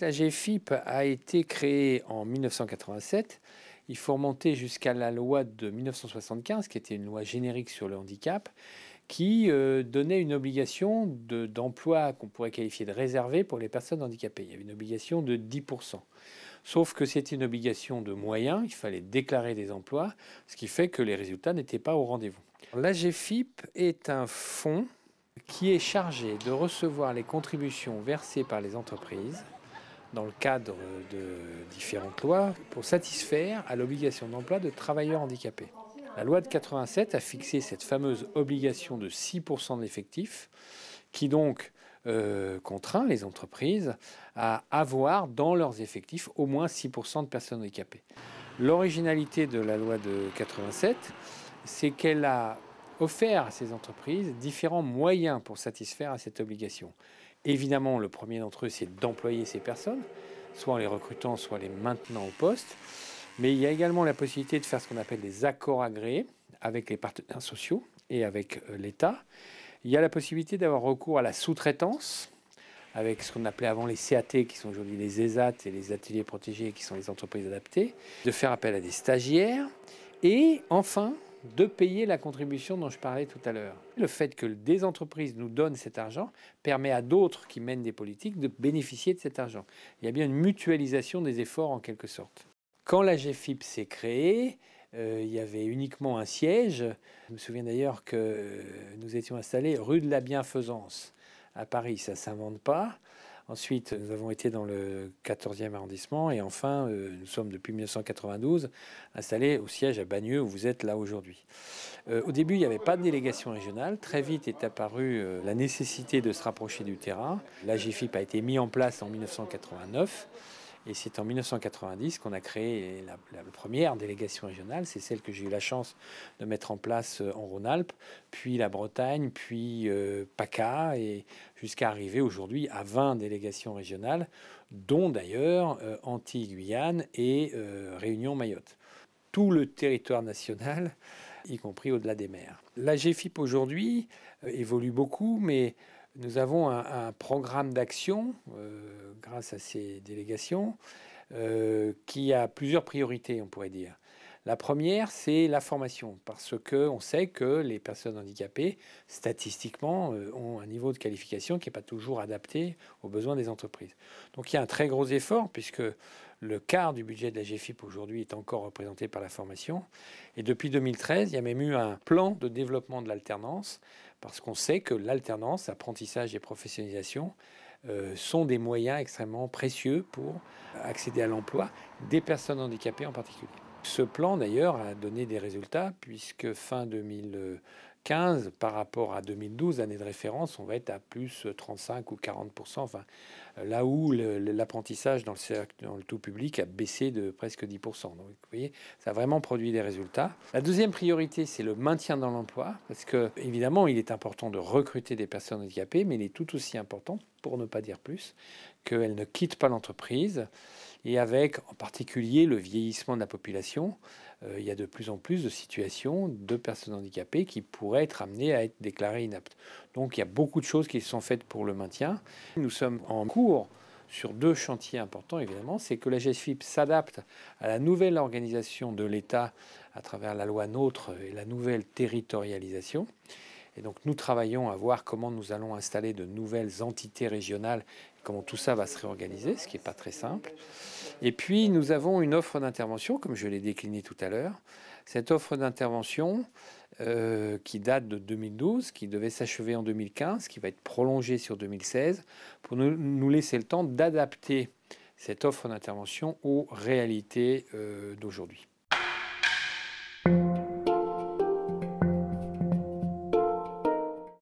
La GFIP a été créée en 1987. Il faut remonter jusqu'à la loi de 1975, qui était une loi générique sur le handicap, qui euh, donnait une obligation d'emploi qu'on pourrait qualifier de réservé pour les personnes handicapées. Il y avait une obligation de 10%. Sauf que c'était une obligation de moyens, il fallait déclarer des emplois, ce qui fait que les résultats n'étaient pas au rendez-vous. La GFIP est un fonds qui est chargé de recevoir les contributions versées par les entreprises dans le cadre de différentes lois pour satisfaire à l'obligation d'emploi de travailleurs handicapés. La loi de 87 a fixé cette fameuse obligation de 6% d'effectifs, qui donc euh, contraint les entreprises à avoir dans leurs effectifs au moins 6% de personnes handicapées. L'originalité de la loi de 87, c'est qu'elle a offert à ces entreprises différents moyens pour satisfaire à cette obligation. Évidemment, le premier d'entre eux, c'est d'employer ces personnes, soit en les recrutant, soit en les maintenant au poste. Mais il y a également la possibilité de faire ce qu'on appelle des accords agréés avec les partenaires sociaux et avec euh, l'État. Il y a la possibilité d'avoir recours à la sous-traitance avec ce qu'on appelait avant les CAT, qui sont aujourd'hui les ESAT et les ateliers protégés, qui sont les entreprises adaptées, de faire appel à des stagiaires. Et enfin, de payer la contribution dont je parlais tout à l'heure. Le fait que des entreprises nous donnent cet argent permet à d'autres qui mènent des politiques de bénéficier de cet argent. Il y a bien une mutualisation des efforts en quelque sorte. Quand la GFIP s'est créée, euh, il y avait uniquement un siège. Je me souviens d'ailleurs que nous étions installés rue de la Bienfaisance à Paris, ça ne s'invente pas. Ensuite, nous avons été dans le 14e arrondissement. Et enfin, euh, nous sommes depuis 1992 installés au siège à Bagneux, où vous êtes là aujourd'hui. Euh, au début, il n'y avait pas de délégation régionale. Très vite est apparue euh, la nécessité de se rapprocher du terrain. La a été mis en place en 1989. Et c'est en 1990 qu'on a créé la, première délégation régionale. C'est celle que j'ai eu la chance de mettre en place euh, en Rhône-Alpes, puis la Bretagne, puis euh, PACA, et jusqu'à arriver aujourd'hui à 20 délégations régionales, dont d'ailleurs euh, Antilles-Guyane et Réunion-Mayotte. Tout le territoire national, y compris au-delà des mers. La GFIP aujourd'hui évolue beaucoup, mais nous avons un, programme d'action euh, grâce à ces délégations euh, qui a plusieurs priorités, on pourrait dire. La première, c'est la formation, parce qu'on sait que les personnes handicapées, statistiquement, euh, ont un niveau de qualification qui n'est pas toujours adapté aux besoins des entreprises. Donc il y a un très gros effort, puisque le quart du budget de la GFIP aujourd'hui est encore représenté par la formation. Et depuis 2013, il y a même eu un plan de développement de l'alternance, parce qu'on sait que l'alternance, apprentissage et professionnalisation, euh, sont des moyens extrêmement précieux pour accéder à l'emploi des personnes handicapées en particulier. Ce plan, d'ailleurs, a donné des résultats, puisque fin 2015, par rapport à 2012, année de référence, on va être à plus 35 ou 40 enfin, là où l'apprentissage dans, le, tout public a baissé de presque 10 Donc, vous voyez, ça a vraiment produit des résultats. La deuxième priorité, c'est le maintien dans l'emploi, parce que, évidemment, il est important de recruter des personnes handicapées, mais il est tout aussi important, pour ne pas dire plus, qu'elles ne quittent pas l'entreprise et avec en particulier le vieillissement de la population, euh, il y a de plus en plus de situations de personnes handicapées qui pourraient être amenées à être déclarées inaptes. Donc il y a beaucoup de choses qui sont faites pour le maintien. Nous sommes en cours sur deux chantiers importants, évidemment, c'est que la GESFIP s'adapte à la nouvelle organisation de l'État à travers la loi NOTRe et la nouvelle territorialisation. Et donc nous travaillons à voir comment nous allons installer de nouvelles entités régionales, comment tout ça va se réorganiser, ce qui n'est pas très simple. Et puis nous avons une offre d'intervention, comme je l'ai décliné tout à l'heure. Cette offre d'intervention euh, qui date de 2012, qui devait s'achever en 2015, qui va être prolongée sur 2016, pour nous, laisser le temps d'adapter cette offre d'intervention aux réalités euh, d'aujourd'hui.